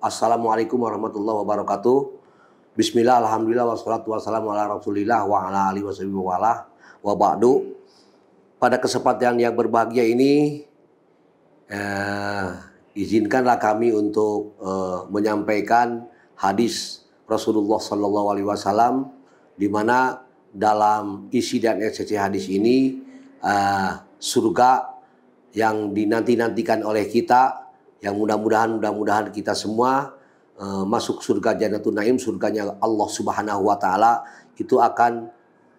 Assalamualaikum warahmatullahi wabarakatuh. Bismillah, alhamdulillah, wassalatu wassalamu ala rasulillah wa ala alihi wa wa, wa ba'du. Pada kesempatan yang berbahagia ini, eh, izinkanlah kami untuk eh, menyampaikan hadis Rasulullah Sallallahu Alaihi Wasallam, di mana dalam isi dan esensi hadis ini eh, surga yang dinanti-nantikan oleh kita yang mudah-mudahan mudah-mudahan kita semua uh, masuk surga Jannatul Naim, surganya Allah Subhanahu wa taala itu akan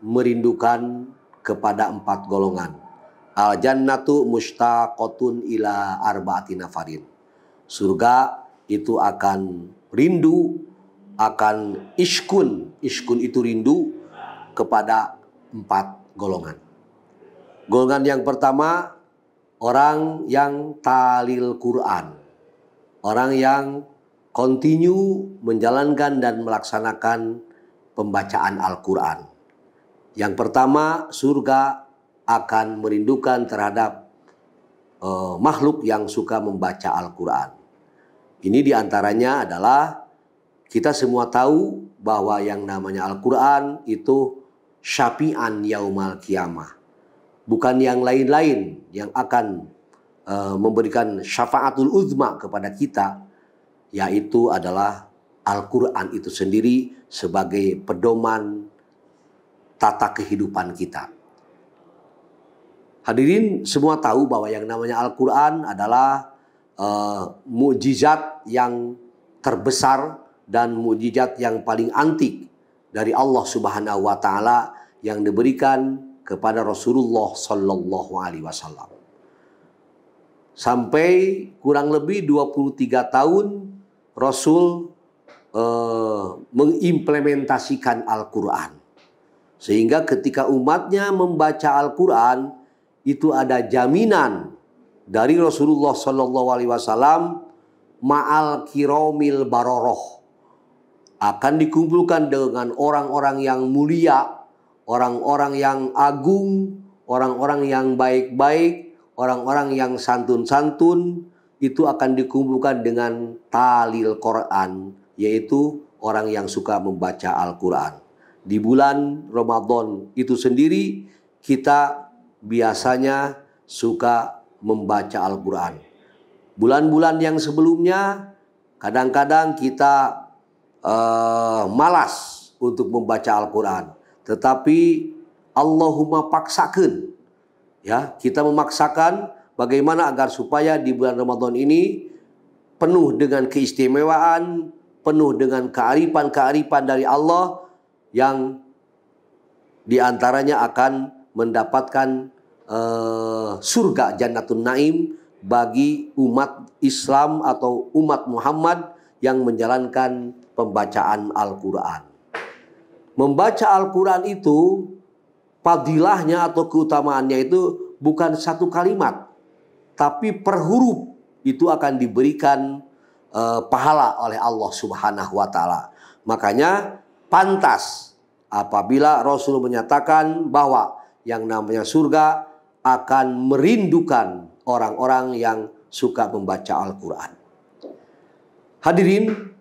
merindukan kepada empat golongan. Al jannatu mustaqatun ila arba'ati nafarin. Surga itu akan rindu akan iskun. Iskun itu rindu kepada empat golongan. Golongan yang pertama orang yang talil Quran, orang yang kontinu menjalankan dan melaksanakan pembacaan Al-Quran. Yang pertama, surga akan merindukan terhadap uh, makhluk yang suka membaca Al-Quran. Ini diantaranya adalah kita semua tahu bahwa yang namanya Al-Quran itu syafi'an yaumal kiamah bukan yang lain-lain yang akan uh, memberikan syafaatul uzma kepada kita yaitu adalah Al-Qur'an itu sendiri sebagai pedoman tata kehidupan kita. Hadirin semua tahu bahwa yang namanya Al-Qur'an adalah uh, mukjizat yang terbesar dan mujizat yang paling antik dari Allah Subhanahu wa taala yang diberikan kepada Rasulullah Sallallahu Alaihi Wasallam. Sampai kurang lebih 23 tahun Rasul eh, mengimplementasikan Al-Quran. Sehingga ketika umatnya membaca Al-Quran itu ada jaminan dari Rasulullah Sallallahu Alaihi Wasallam ma'al kiromil baroroh akan dikumpulkan dengan orang-orang yang mulia orang-orang yang agung, orang-orang yang baik-baik, orang-orang yang santun-santun itu akan dikumpulkan dengan talil Quran, yaitu orang yang suka membaca Al-Quran. Di bulan Ramadan itu sendiri kita biasanya suka membaca Al-Quran. Bulan-bulan yang sebelumnya kadang-kadang kita uh, malas untuk membaca Al-Quran. Tetapi Allahumma paksakan. Ya, kita memaksakan bagaimana agar supaya di bulan Ramadan ini penuh dengan keistimewaan, penuh dengan kearifan-kearifan dari Allah yang diantaranya akan mendapatkan uh, surga jannatun Naim bagi umat Islam atau umat Muhammad yang menjalankan pembacaan Al-Quran membaca Al-Quran itu padilahnya atau keutamaannya itu bukan satu kalimat tapi per huruf itu akan diberikan uh, pahala oleh Allah Subhanahu wa taala. Makanya pantas apabila Rasul menyatakan bahwa yang namanya surga akan merindukan orang-orang yang suka membaca Al-Qur'an. Hadirin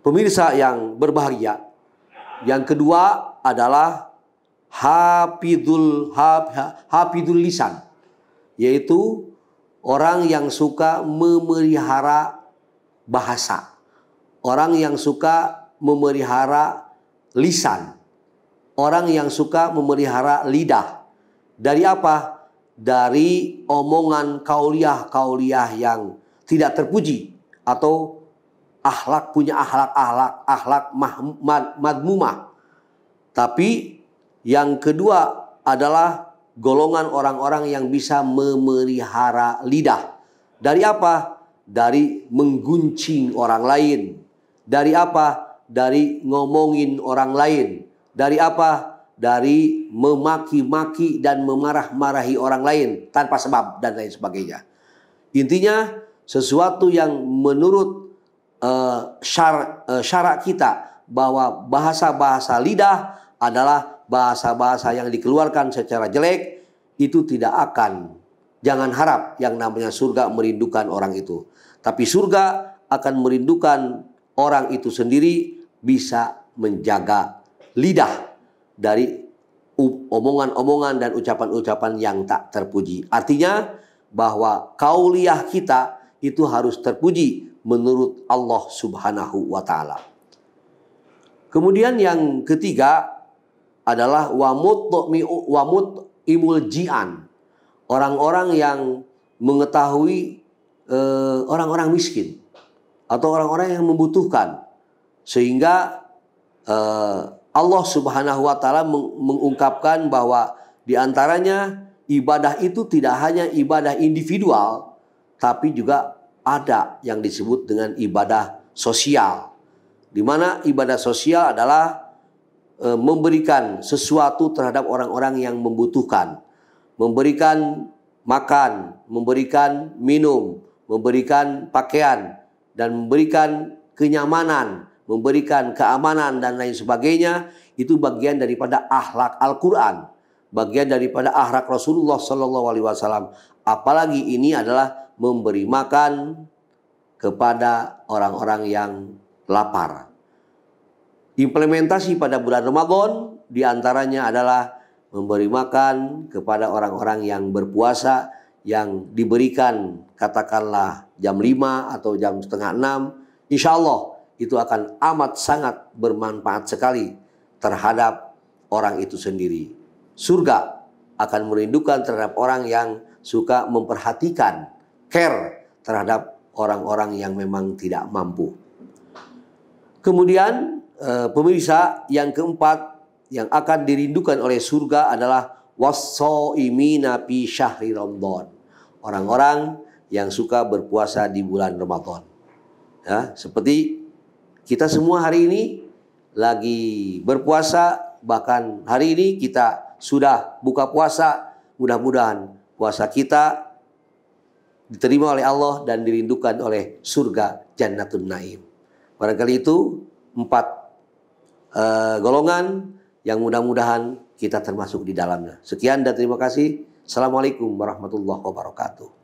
pemirsa yang berbahagia, yang kedua adalah hafidul hafidul lisan yaitu orang yang suka memelihara bahasa. Orang yang suka memelihara lisan. Orang yang suka memelihara lidah. Dari apa? Dari omongan kauliah-kauliah yang tidak terpuji atau ahlak punya ahlak-ahlak, ahlak madmumah. Tapi yang kedua adalah golongan orang-orang yang bisa memelihara lidah. Dari apa? Dari mengguncing orang lain. Dari apa? Dari ngomongin orang lain. Dari apa? Dari memaki-maki dan memarah-marahi orang lain tanpa sebab dan lain sebagainya. Intinya sesuatu yang menurut uh, syar, uh, kita bahwa bahasa-bahasa lidah adalah bahasa-bahasa yang dikeluarkan secara jelek itu tidak akan jangan harap yang namanya surga merindukan orang itu tapi surga akan merindukan orang itu sendiri bisa menjaga lidah dari omongan-omongan dan ucapan-ucapan yang tak terpuji artinya bahwa kauliah kita itu harus terpuji menurut Allah Subhanahu wa taala. Kemudian yang ketiga adalah wamut imul jian. Orang-orang yang mengetahui eh, orang-orang eh, miskin atau orang-orang yang membutuhkan sehingga eh, Allah Subhanahu wa taala mengungkapkan bahwa di antaranya ibadah itu tidak hanya ibadah individual tapi juga ada yang disebut dengan ibadah sosial. Di mana ibadah sosial adalah e, memberikan sesuatu terhadap orang-orang yang membutuhkan, memberikan makan, memberikan minum, memberikan pakaian dan memberikan kenyamanan, memberikan keamanan dan lain sebagainya itu bagian daripada akhlak Al-Qur'an, bagian daripada akhlak Rasulullah sallallahu alaihi wasallam. Apalagi ini adalah memberi makan kepada orang-orang yang lapar. Implementasi pada bulan Ramadan diantaranya adalah memberi makan kepada orang-orang yang berpuasa yang diberikan katakanlah jam 5 atau jam setengah 6. Insya Allah itu akan amat sangat bermanfaat sekali terhadap orang itu sendiri. Surga akan merindukan terhadap orang yang suka memperhatikan care terhadap orang-orang yang memang tidak mampu. Kemudian eh, pemirsa yang keempat yang akan dirindukan oleh surga adalah wassoimina fi syahri Ramadan. Orang-orang yang suka berpuasa di bulan Ramadan. Ya, seperti kita semua hari ini lagi berpuasa bahkan hari ini kita sudah buka puasa mudah-mudahan puasa kita diterima oleh Allah dan dirindukan oleh surga Jannatul Naim. Barangkali itu empat uh, golongan yang mudah-mudahan kita termasuk di dalamnya. Sekian dan terima kasih. Assalamualaikum warahmatullahi wabarakatuh.